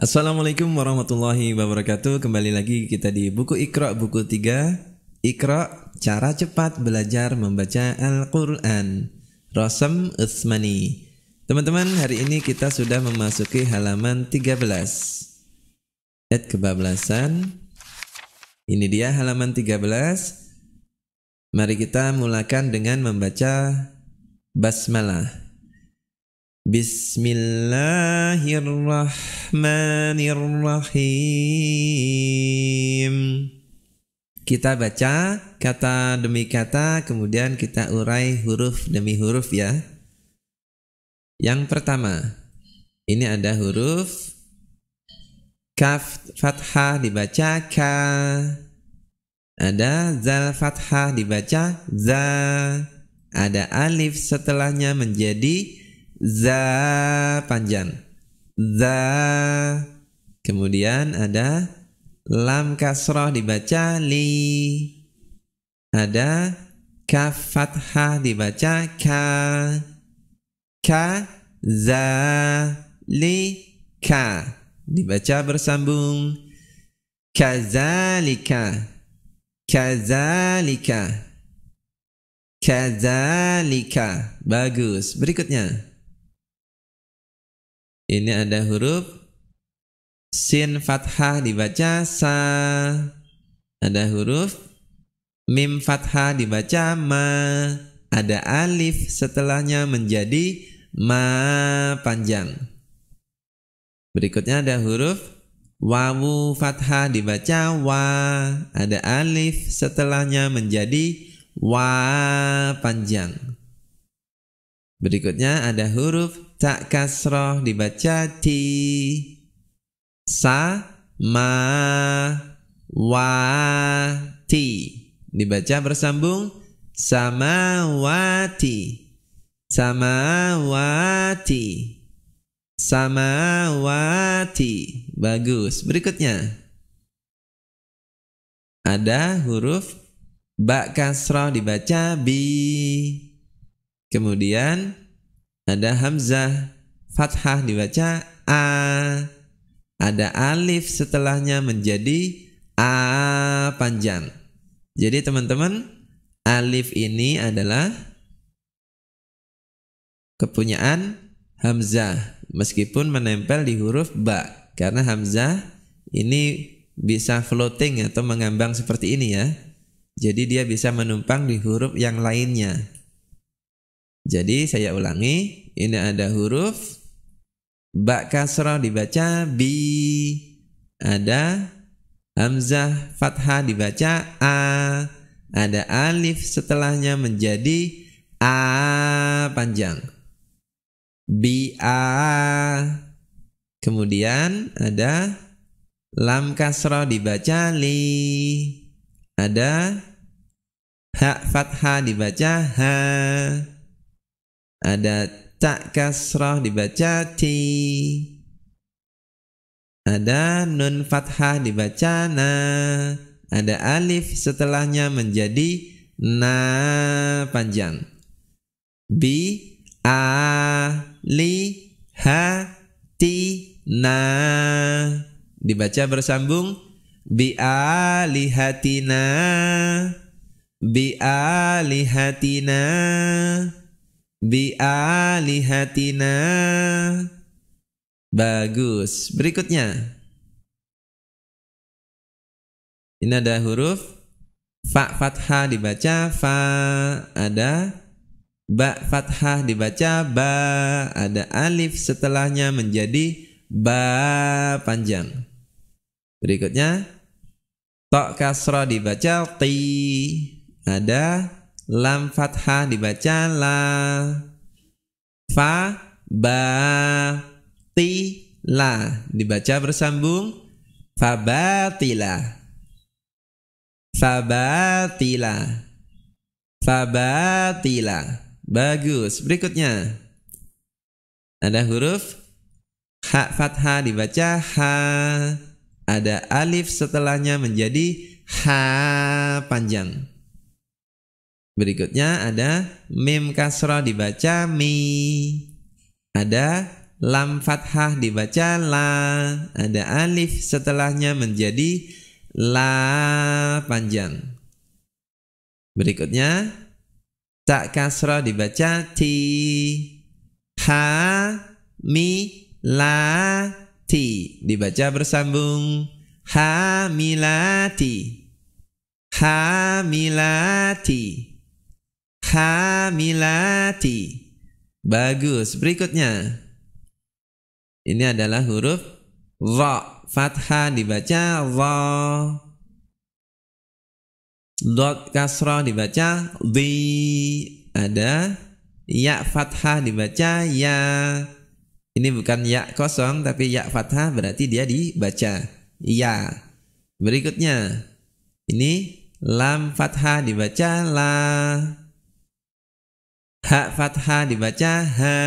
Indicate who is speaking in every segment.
Speaker 1: Assalamualaikum warahmatullahi wabarakatuh. Kembali lagi kita di buku Iqra buku 3. Iqra cara cepat belajar membaca Al-Qur'an. Rosem Utsmani. Teman-teman, hari ini kita sudah memasuki halaman 13. Ayat kebablasan. Ini dia halaman 13. Mari kita mulakan dengan membaca basmalah. Bismillahirrahmanirrahim. Kita baca kata demi kata, kemudian kita urai huruf demi huruf ya. Yang pertama, ini ada huruf kaf fathah dibaca ka. Ada zal fathah dibaca za. Ada alif setelahnya menjadi za panjang za kemudian ada lam kasroh dibaca li ada kaf fathah dibaca ka ka za li ka dibaca bersambung kazalika kazalika kazalika bagus berikutnya ini ada huruf sin fathah dibaca sa. Ada huruf mim fathah dibaca ma. Ada alif setelahnya menjadi ma panjang. Berikutnya ada huruf wawu fathah dibaca wa. Ada alif setelahnya menjadi wa panjang. Berikutnya ada huruf Tak kasroh dibaca ti Sa ma wa ti Dibaca bersambung Samawati Samawati Samawati Bagus Berikutnya Ada huruf Ba kasroh dibaca bi Kemudian ada hamzah fathah dibaca a ada alif setelahnya menjadi a panjang jadi teman-teman alif ini adalah kepunyaan hamzah meskipun menempel di huruf ba karena hamzah ini bisa floating atau mengambang seperti ini ya jadi dia bisa menumpang di huruf yang lainnya jadi saya ulangi, ini ada huruf ba kasroh dibaca bi, ada hamzah fathah dibaca a, ada alif setelahnya menjadi a panjang. Bi a. Kemudian ada lam kasroh dibaca li, ada hak fathah dibaca ha ada tak kasrah dibaca ti. Ada nun fathah dibaca na. Ada alif setelahnya menjadi na panjang. Bi a li ha ti na. Dibaca bersambung bi a li hatina bi a li hatina bi'alihatina. Bagus. Berikutnya. Ini ada huruf fa fathah dibaca fa ada ba fathah dibaca ba ada alif setelahnya menjadi ba panjang. Berikutnya tok kasro dibaca ti ada Lam fathah dibaca la. Fa ba ti la dibaca bersambung fabatila. Fabatila. Fabatila. Bagus. Berikutnya. Ada huruf ha fathah dibaca ha. Ada alif setelahnya menjadi ha panjang. Berikutnya ada mim kasroh dibaca mi. Ada lam fathah dibaca la. Ada alif setelahnya menjadi la panjang. Berikutnya tak kasroh dibaca ti. Ha mi la ti dibaca bersambung hamilati hamilati hamilati. Bagus. Berikutnya. Ini adalah huruf ra. Fathah dibaca ra. Dot kasrah dibaca di. Ada ya fathah dibaca ya. Ini bukan ya kosong tapi ya fathah berarti dia dibaca ya. Berikutnya. Ini lam fathah dibaca la. Hak fathah dibaca ha.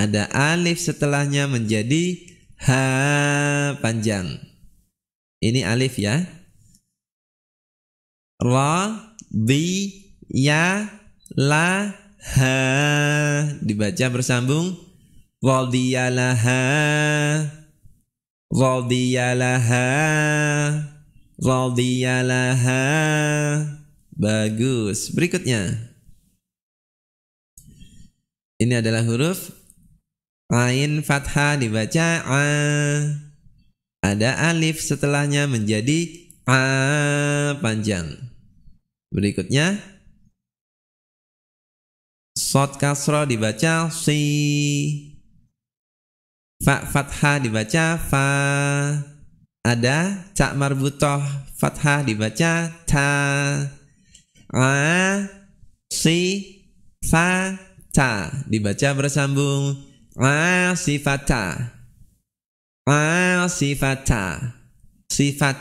Speaker 1: Ada alif setelahnya menjadi ha panjang. Ini alif ya. Ra, bi ya, la, ha. Dibaca bersambung. Radiyalaha. Radiyalaha. Radiyalaha. Bagus. Berikutnya. Ini adalah huruf Ain fathah dibaca a. Ada alif setelahnya menjadi a panjang. Berikutnya Sot kasro dibaca si Fa fathah dibaca fa Ada cak marbutoh fathah dibaca ta A si fa ta dibaca bersambung a sifat ca. A sifat ca. Sifat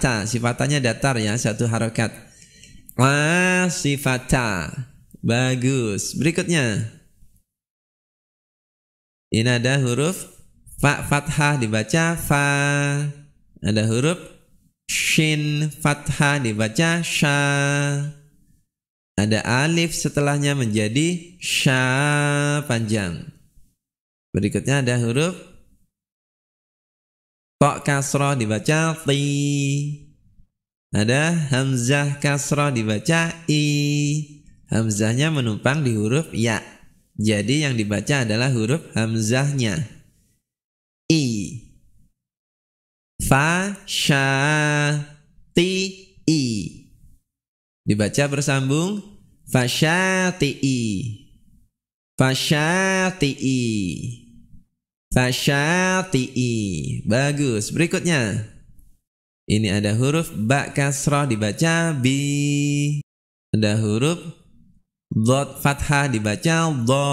Speaker 1: datar ya, satu harokat. A sifat Bagus. Berikutnya. Ini ada huruf fa fathah dibaca fa. Ada huruf shin fathah dibaca sha ada alif setelahnya menjadi sya panjang. Berikutnya ada huruf pok kasroh dibaca ti. Ada hamzah kasroh dibaca i. Hamzahnya menumpang di huruf ya. Jadi yang dibaca adalah huruf hamzahnya. I. Fa sya ti i. Dibaca bersambung fasyati'i. Fasyati'i. Fasyati'i. Bagus. Berikutnya. Ini ada huruf ba kasrah dibaca bi. Ada huruf dot fathah dibaca do.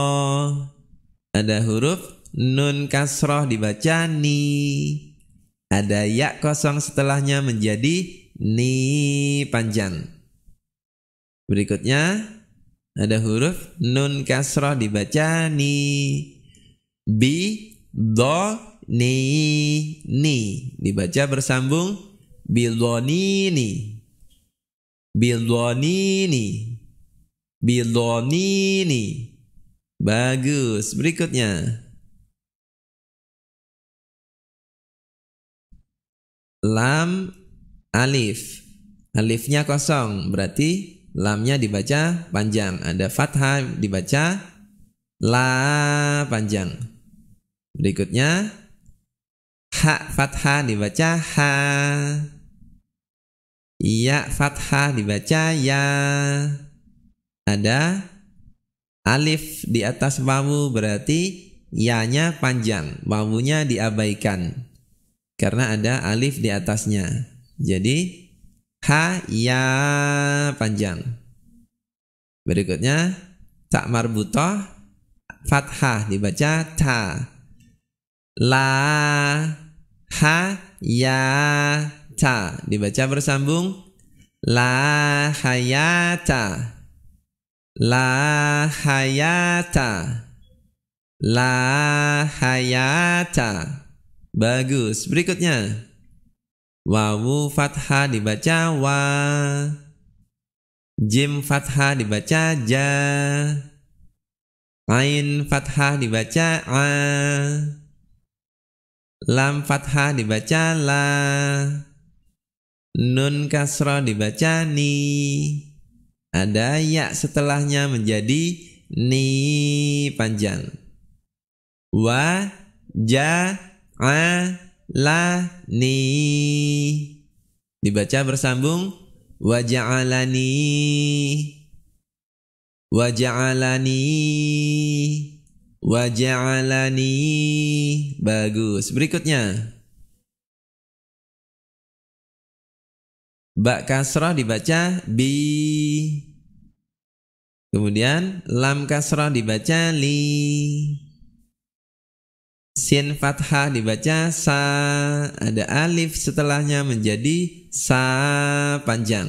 Speaker 1: Ada huruf nun kasroh dibaca ni. Ada ya kosong setelahnya menjadi ni panjang. Berikutnya ada huruf nun kasroh dibaca ni bi do ni ni dibaca bersambung do do do ni ni bagus berikutnya lam alif alifnya kosong berarti Lamnya dibaca panjang. Ada fathah dibaca la panjang. Berikutnya ha fathah dibaca ha. Ya fathah dibaca ya. Ada alif di atas wawu berarti ya-nya panjang, wawunya diabaikan karena ada alif di atasnya. Jadi ha ya panjang berikutnya tak marbutoh fathah dibaca ta la ha ya ta dibaca bersambung la hayata La hayata. La hayata. Bagus. Berikutnya. Wawu fathah dibaca wa. Jim fathah dibaca ja. Ain fathah dibaca a. Lam fathah dibaca la. Nun kasro dibaca ni. Ada ya setelahnya menjadi ni panjang. Wa ja a lani dibaca bersambung waja'alani waja'alani waja'alani bagus berikutnya Ba kasrah dibaca bi. Kemudian lam kasrah dibaca li. Sin fathah dibaca sa, ada alif setelahnya menjadi sa panjang.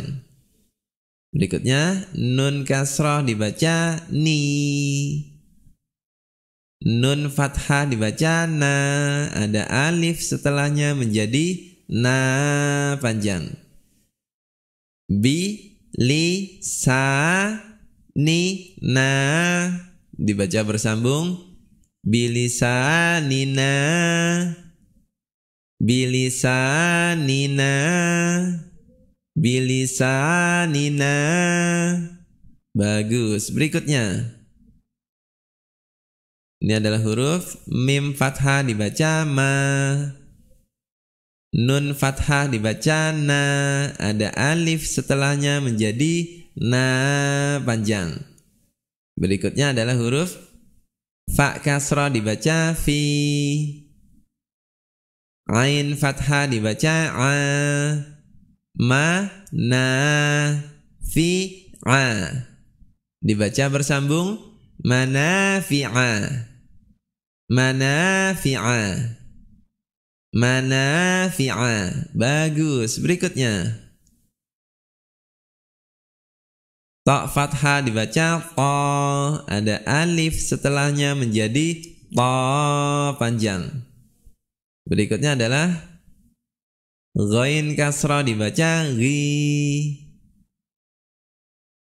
Speaker 1: Berikutnya nun kasroh dibaca ni. Nun fathah dibaca na, ada alif setelahnya menjadi na panjang. Bi li sa ni na dibaca bersambung bilisanina bilisanina bilisanina bagus berikutnya ini adalah huruf mim fathah dibaca ma nun fathah dibaca na ada alif setelahnya menjadi na panjang berikutnya adalah huruf Fa kasra dibaca fi. Ain fathah dibaca a. Ma na fi a. Dibaca bersambung mana mana fi fi a, a, mana fi a. Bagus. Berikutnya. Ta fathah dibaca ta, ada alif setelahnya menjadi ta panjang. Berikutnya adalah ghain kasra dibaca ri,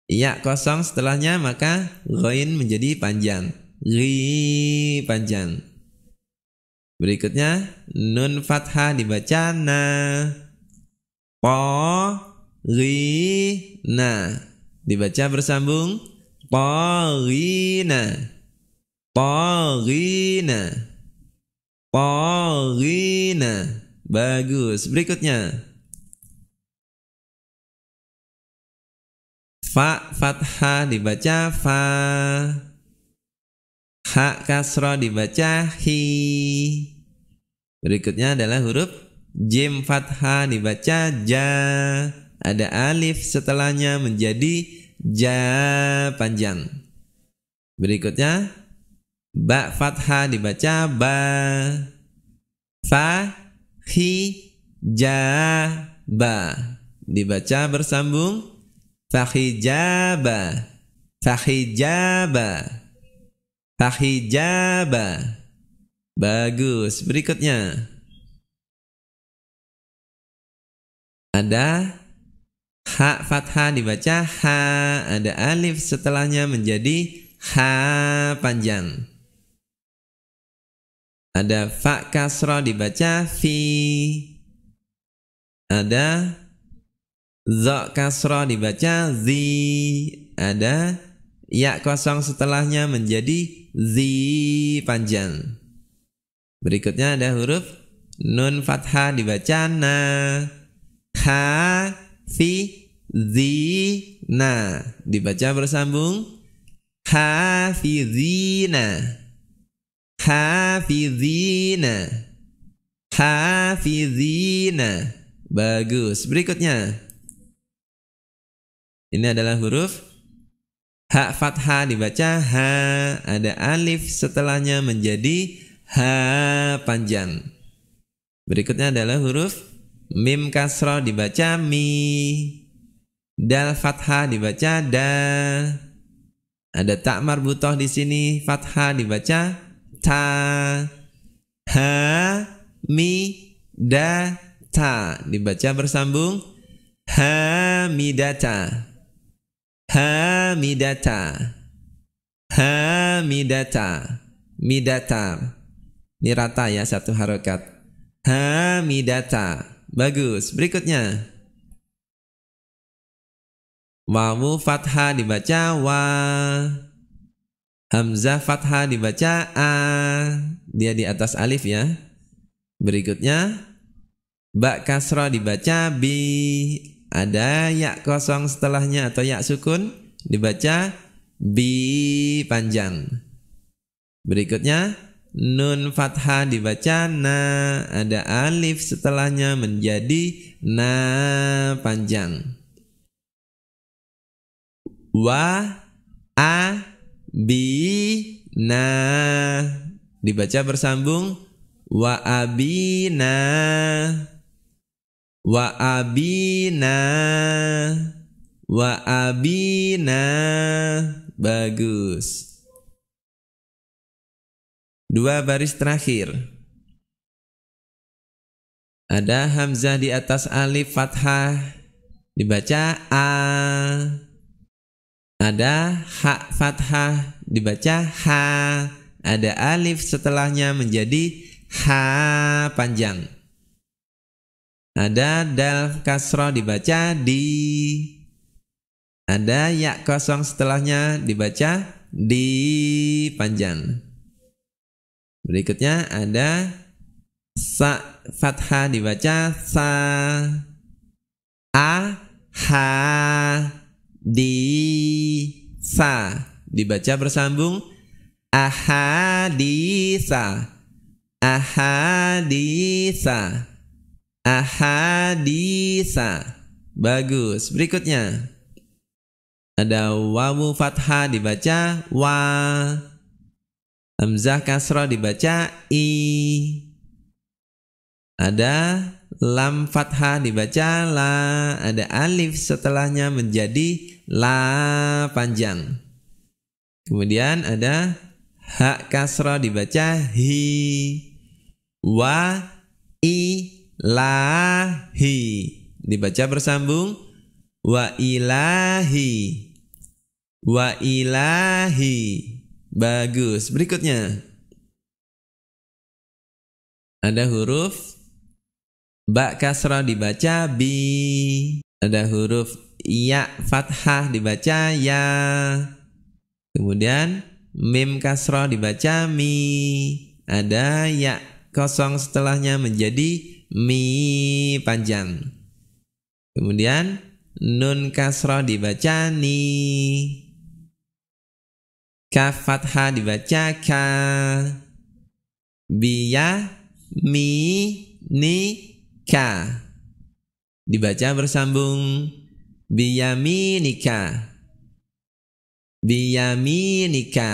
Speaker 1: Ya kosong setelahnya maka ghain menjadi panjang. ri panjang. Berikutnya nun fathah dibaca na. Po ri, na. Dibaca bersambung Parina Parina Parina Bagus Berikutnya Fa fathah dibaca fa Ha kasro dibaca hi Berikutnya adalah huruf Jim fathah dibaca ja ada alif setelahnya menjadi ja panjang. Berikutnya ba fathah dibaca ba fa hi ja ba dibaca bersambung fahijaba fahijaba fahijaba bagus berikutnya ada Ha fathah dibaca ha, ada alif setelahnya menjadi ha panjang. Ada fa kasro dibaca fi. Ada za kasro dibaca zi. Ada ya kosong setelahnya menjadi zi panjang. Berikutnya ada huruf nun fathah dibaca na. Ha fi zina dibaca bersambung hafizina hafizina hafizina bagus berikutnya ini adalah huruf ha fathah dibaca ha ada alif setelahnya menjadi ha panjang berikutnya adalah huruf Mim kasro dibaca mi. Dal fathah dibaca da. Ada tak marbutoh di sini. Fathah dibaca ta. Ha mi da ta. Dibaca bersambung Ha Ha Ha mi mi mi da da ta. ta. ta. Mi mi ta. Ini rata ya satu harokat. Ha mi da ta. Bagus. Berikutnya. Wawu fathah dibaca wa. Hamzah fathah dibaca a. Dia di atas alif ya. Berikutnya. Ba kasro dibaca bi. Ada ya kosong setelahnya atau ya sukun dibaca bi panjang. Berikutnya Nun fathah dibaca na, ada alif setelahnya menjadi na panjang. Wa a bi na dibaca bersambung wa abina wa abina wa abina bagus Dua baris terakhir. Ada hamzah di atas alif fathah dibaca a. Ada ha fathah dibaca H, Ada alif setelahnya menjadi H panjang. Ada dal kasro dibaca di. Ada Yak kosong setelahnya dibaca di panjang. Berikutnya ada sa fathah dibaca sa a ha di sa dibaca bersambung ahadisa ahadisa ahadisa bagus berikutnya ada wawu fathah dibaca wa Hamzah kasroh dibaca i. Ada lam fathah dibaca la. Ada alif setelahnya menjadi la panjang. Kemudian ada hak kasroh dibaca hi. Wa i hi. Dibaca bersambung wa ilahi. Wa ilahi Bagus. Berikutnya. Ada huruf Ba kasroh dibaca bi. Ada huruf ya fathah dibaca ya. Kemudian mim kasroh dibaca mi. Ada ya kosong setelahnya menjadi mi panjang. Kemudian nun kasroh dibaca ni. Ka fathah dibaca ka. Biya mi ni ka. Dibaca bersambung biyaminika. Biyaminika.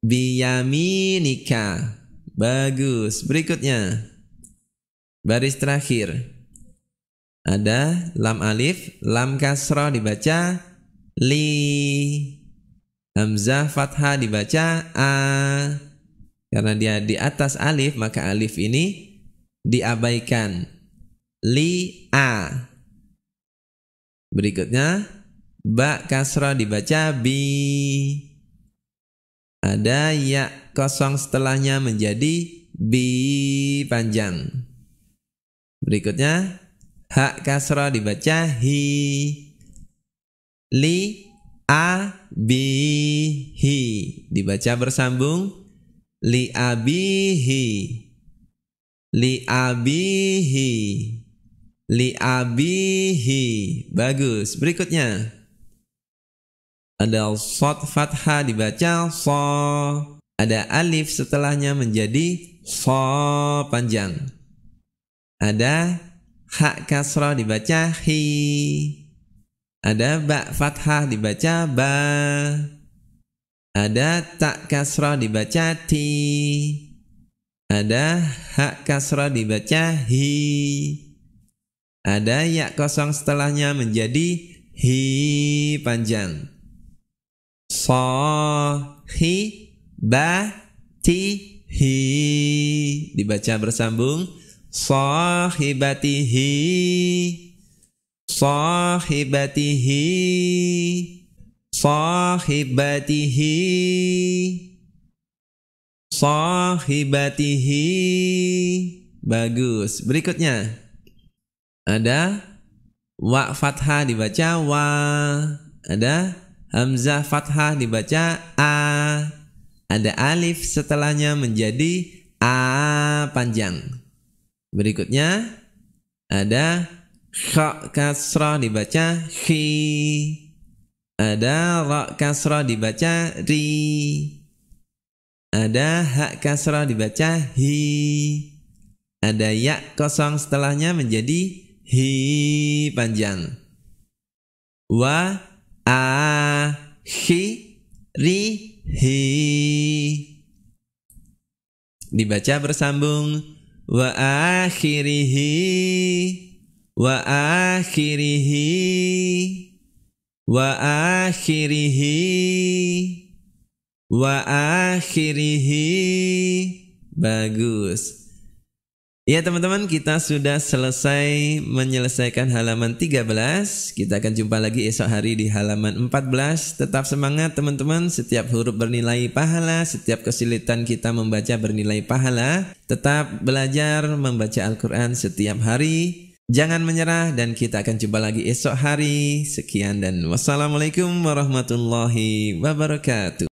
Speaker 1: Biyaminika. Bagus. Berikutnya. Baris terakhir. Ada lam alif, lam kasroh dibaca li Hamzah fathah dibaca a. Karena dia di atas alif, maka alif ini diabaikan. Li a. Berikutnya ba kasroh dibaca bi. Ada ya kosong setelahnya menjadi bi panjang. Berikutnya hak kasroh dibaca hi. Li abihi dibaca bersambung li abihi li abihi li abihi bagus berikutnya ada sod fathah dibaca so ada alif setelahnya menjadi so panjang ada hak kasrah dibaca hi ada ba fathah dibaca ba. Ada tak kasroh dibaca ti. Ada hak kasroh dibaca hi. Ada ya kosong setelahnya menjadi hi panjang. So hi ba ti hi dibaca bersambung sohibatihi sahibatihi sahibatihi sahibatihi bagus berikutnya ada wa fathah dibaca wa ada hamzah fathah dibaca a ada alif setelahnya menjadi a panjang berikutnya ada kha kasra dibaca khi ada ra kasra dibaca ri ada ha kasra dibaca hi ada ya kosong setelahnya menjadi hi panjang wa a hi ri hi dibaca bersambung wa akhirihi wa akhirihi wa akhirihi wa akhirihi bagus Ya teman-teman kita sudah selesai menyelesaikan halaman 13 Kita akan jumpa lagi esok hari di halaman 14 Tetap semangat teman-teman Setiap huruf bernilai pahala Setiap kesulitan kita membaca bernilai pahala Tetap belajar membaca Al-Quran setiap hari Jangan menyerah dan kita akan jumpa lagi esok hari. Sekian dan wassalamualaikum warahmatullahi wabarakatuh.